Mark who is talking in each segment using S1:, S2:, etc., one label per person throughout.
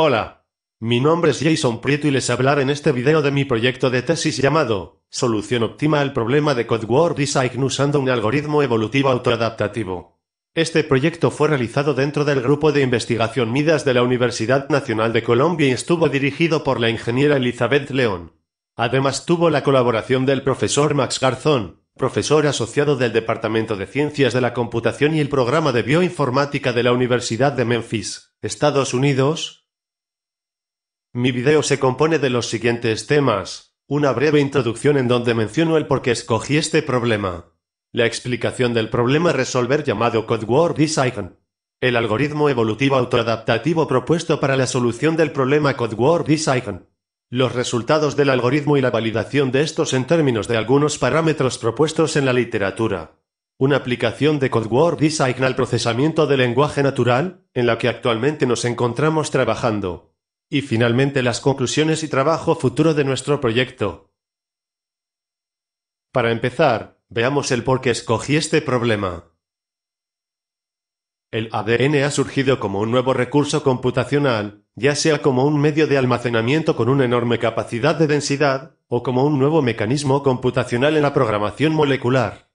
S1: Hola, mi nombre es Jason Prieto y les hablaré en este video de mi proyecto de tesis llamado Solución óptima al problema de Code War Design usando un algoritmo evolutivo autoadaptativo. Este proyecto fue realizado dentro del grupo de investigación Midas de la Universidad Nacional de Colombia y estuvo dirigido por la ingeniera Elizabeth León. Además tuvo la colaboración del profesor Max Garzón, profesor asociado del Departamento de Ciencias de la Computación y el Programa de Bioinformática de la Universidad de Memphis, Estados Unidos, mi video se compone de los siguientes temas, una breve introducción en donde menciono el por qué escogí este problema, la explicación del problema resolver llamado Code Design, el algoritmo evolutivo autoadaptativo propuesto para la solución del problema Code Design, los resultados del algoritmo y la validación de estos en términos de algunos parámetros propuestos en la literatura. Una aplicación de Code Word Design al procesamiento del lenguaje natural, en la que actualmente nos encontramos trabajando. Y finalmente las conclusiones y trabajo futuro de nuestro proyecto. Para empezar, veamos el por qué escogí este problema. El ADN ha surgido como un nuevo recurso computacional, ya sea como un medio de almacenamiento con una enorme capacidad de densidad, o como un nuevo mecanismo computacional en la programación molecular.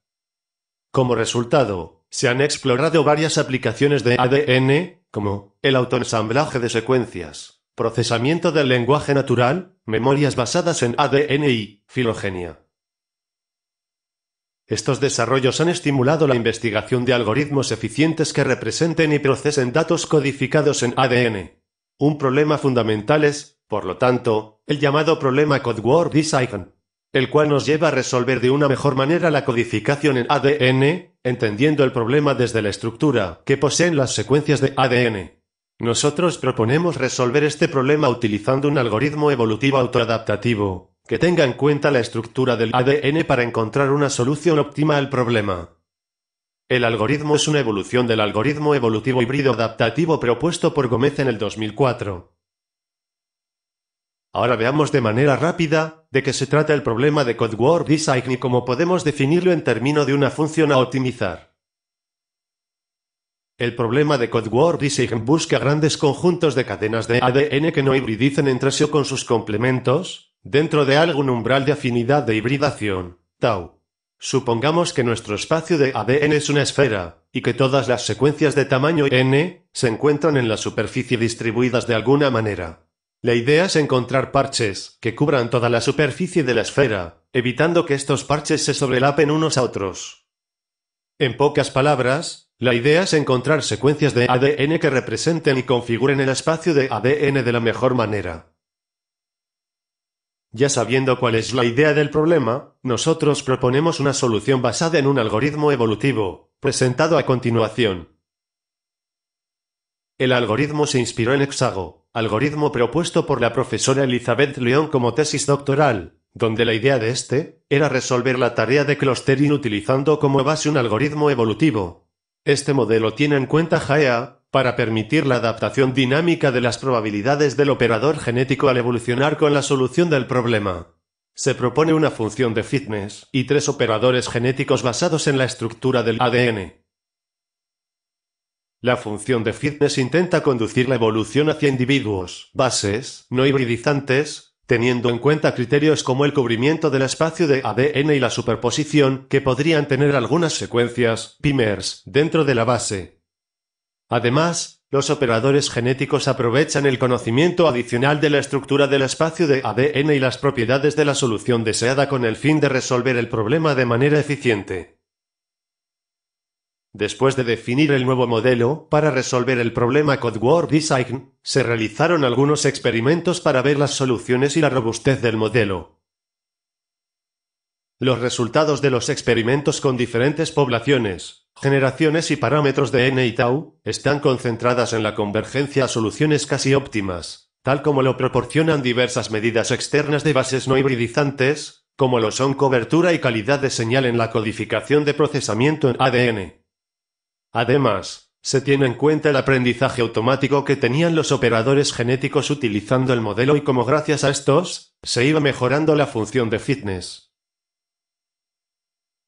S1: Como resultado, se han explorado varias aplicaciones de ADN, como el autoensamblaje de secuencias, Procesamiento del lenguaje natural, memorias basadas en ADN y filogenia. Estos desarrollos han estimulado la investigación de algoritmos eficientes que representen y procesen datos codificados en ADN. Un problema fundamental es, por lo tanto, el llamado problema Codeword Design, el cual nos lleva a resolver de una mejor manera la codificación en ADN, entendiendo el problema desde la estructura que poseen las secuencias de ADN. Nosotros proponemos resolver este problema utilizando un algoritmo evolutivo autoadaptativo, que tenga en cuenta la estructura del ADN para encontrar una solución óptima al problema. El algoritmo es una evolución del algoritmo evolutivo híbrido adaptativo propuesto por Gómez en el 2004. Ahora veamos de manera rápida de qué se trata el problema de Codeword Design y cómo podemos definirlo en términos de una función a optimizar. El problema de Codeword que busca grandes conjuntos de cadenas de ADN que no hibridicen entre sí con sus complementos, dentro de algún umbral de afinidad de hibridación, tau. Supongamos que nuestro espacio de ADN es una esfera, y que todas las secuencias de tamaño n se encuentran en la superficie distribuidas de alguna manera. La idea es encontrar parches que cubran toda la superficie de la esfera, evitando que estos parches se sobrelapen unos a otros. En pocas palabras, la idea es encontrar secuencias de ADN que representen y configuren el espacio de ADN de la mejor manera. Ya sabiendo cuál es la idea del problema, nosotros proponemos una solución basada en un algoritmo evolutivo, presentado a continuación. El algoritmo se inspiró en Hexago, algoritmo propuesto por la profesora Elizabeth León como tesis doctoral, donde la idea de este era resolver la tarea de clustering utilizando como base un algoritmo evolutivo, este modelo tiene en cuenta Jaya para permitir la adaptación dinámica de las probabilidades del operador genético al evolucionar con la solución del problema. Se propone una función de fitness y tres operadores genéticos basados en la estructura del ADN. La función de fitness intenta conducir la evolución hacia individuos, bases, no hibridizantes, teniendo en cuenta criterios como el cubrimiento del espacio de ADN y la superposición que podrían tener algunas secuencias, PIMERS, dentro de la base. Además, los operadores genéticos aprovechan el conocimiento adicional de la estructura del espacio de ADN y las propiedades de la solución deseada con el fin de resolver el problema de manera eficiente. Después de definir el nuevo modelo, para resolver el problema Code Design, se realizaron algunos experimentos para ver las soluciones y la robustez del modelo. Los resultados de los experimentos con diferentes poblaciones, generaciones y parámetros de N y Tau están concentradas en la convergencia a soluciones casi óptimas, tal como lo proporcionan diversas medidas externas de bases no hibridizantes, como lo son cobertura y calidad de señal en la codificación de procesamiento en ADN. Además, se tiene en cuenta el aprendizaje automático que tenían los operadores genéticos utilizando el modelo y como gracias a estos, se iba mejorando la función de fitness.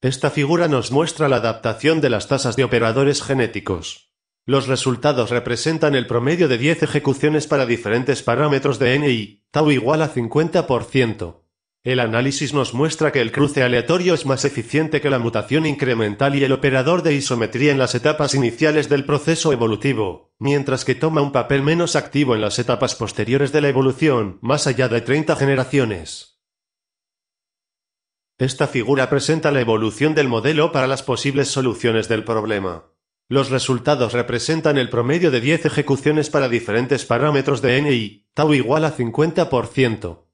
S1: Esta figura nos muestra la adaptación de las tasas de operadores genéticos. Los resultados representan el promedio de 10 ejecuciones para diferentes parámetros de NI, tau igual a 50%. El análisis nos muestra que el cruce aleatorio es más eficiente que la mutación incremental y el operador de isometría en las etapas iniciales del proceso evolutivo, mientras que toma un papel menos activo en las etapas posteriores de la evolución, más allá de 30 generaciones. Esta figura presenta la evolución del modelo para las posibles soluciones del problema. Los resultados representan el promedio de 10 ejecuciones para diferentes parámetros de NI, tau igual a 50%.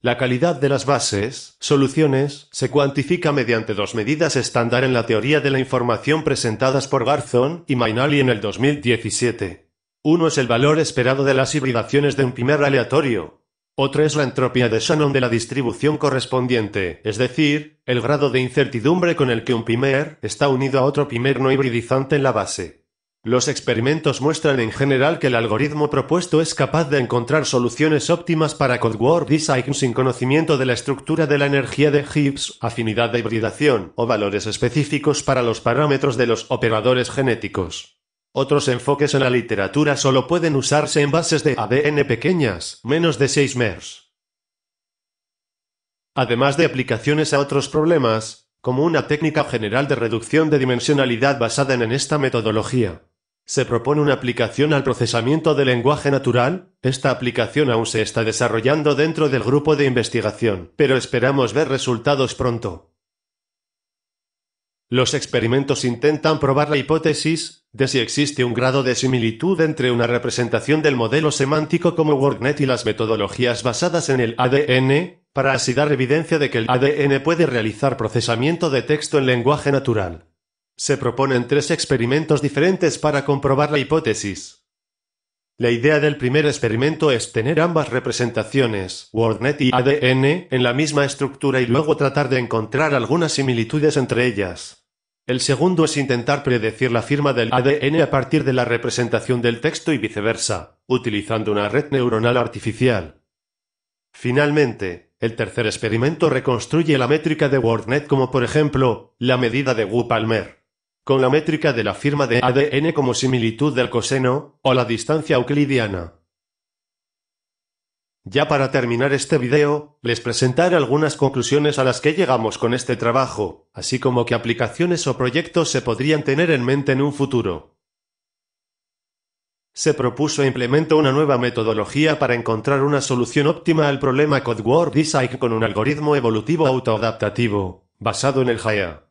S1: La calidad de las bases, soluciones, se cuantifica mediante dos medidas estándar en la teoría de la información presentadas por Garzón y Mainali en el 2017. Uno es el valor esperado de las hibridaciones de un primer aleatorio. Otro es la entropía de Shannon de la distribución correspondiente, es decir, el grado de incertidumbre con el que un primer está unido a otro primer no hibridizante en la base. Los experimentos muestran en general que el algoritmo propuesto es capaz de encontrar soluciones óptimas para Cold Design sin conocimiento de la estructura de la energía de Gibbs, afinidad de hibridación o valores específicos para los parámetros de los operadores genéticos. Otros enfoques en la literatura solo pueden usarse en bases de ADN pequeñas, menos de 6 MERS. Además de aplicaciones a otros problemas, como una técnica general de reducción de dimensionalidad basada en esta metodología. Se propone una aplicación al procesamiento de lenguaje natural. Esta aplicación aún se está desarrollando dentro del grupo de investigación, pero esperamos ver resultados pronto. Los experimentos intentan probar la hipótesis de si existe un grado de similitud entre una representación del modelo semántico como WordNet y las metodologías basadas en el ADN, para así dar evidencia de que el ADN puede realizar procesamiento de texto en lenguaje natural. Se proponen tres experimentos diferentes para comprobar la hipótesis. La idea del primer experimento es tener ambas representaciones, WordNet y ADN, en la misma estructura y luego tratar de encontrar algunas similitudes entre ellas. El segundo es intentar predecir la firma del ADN a partir de la representación del texto y viceversa, utilizando una red neuronal artificial. Finalmente, el tercer experimento reconstruye la métrica de WordNet como por ejemplo, la medida de Wu-Palmer con la métrica de la firma de ADN como similitud del coseno, o la distancia euclidiana. Ya para terminar este video, les presentaré algunas conclusiones a las que llegamos con este trabajo, así como qué aplicaciones o proyectos se podrían tener en mente en un futuro. Se propuso e implementó una nueva metodología para encontrar una solución óptima al problema Codeword Design con un algoritmo evolutivo autoadaptativo, basado en el jaya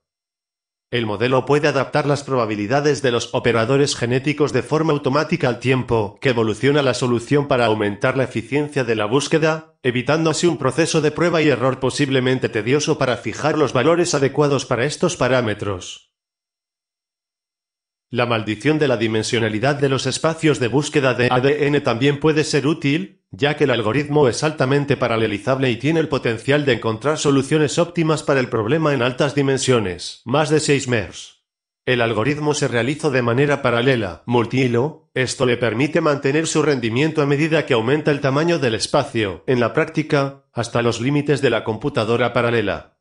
S1: el modelo puede adaptar las probabilidades de los operadores genéticos de forma automática al tiempo que evoluciona la solución para aumentar la eficiencia de la búsqueda, evitando así un proceso de prueba y error posiblemente tedioso para fijar los valores adecuados para estos parámetros. La maldición de la dimensionalidad de los espacios de búsqueda de ADN también puede ser útil, ya que el algoritmo es altamente paralelizable y tiene el potencial de encontrar soluciones óptimas para el problema en altas dimensiones, más de 6 MERS. El algoritmo se realizó de manera paralela, multihilo, esto le permite mantener su rendimiento a medida que aumenta el tamaño del espacio, en la práctica, hasta los límites de la computadora paralela.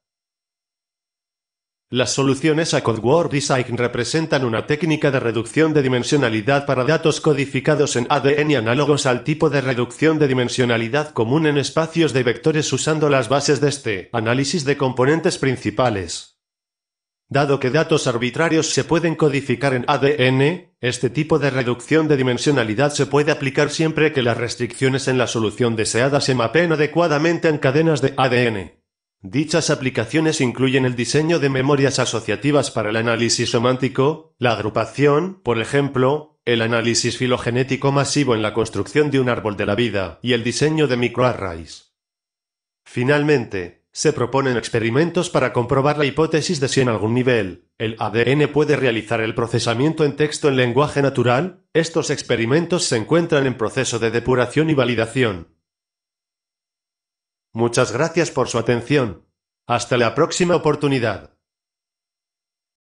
S1: Las soluciones a CodeWord Design representan una técnica de reducción de dimensionalidad para datos codificados en ADN análogos al tipo de reducción de dimensionalidad común en espacios de vectores usando las bases de este análisis de componentes principales. Dado que datos arbitrarios se pueden codificar en ADN, este tipo de reducción de dimensionalidad se puede aplicar siempre que las restricciones en la solución deseada se mapeen adecuadamente en cadenas de ADN. Dichas aplicaciones incluyen el diseño de memorias asociativas para el análisis semántico, la agrupación, por ejemplo, el análisis filogenético masivo en la construcción de un árbol de la vida y el diseño de microarrays. Finalmente, se proponen experimentos para comprobar la hipótesis de si en algún nivel el ADN puede realizar el procesamiento en texto en lenguaje natural. Estos experimentos se encuentran en proceso de depuración y validación. Muchas gracias por su atención. Hasta la próxima oportunidad.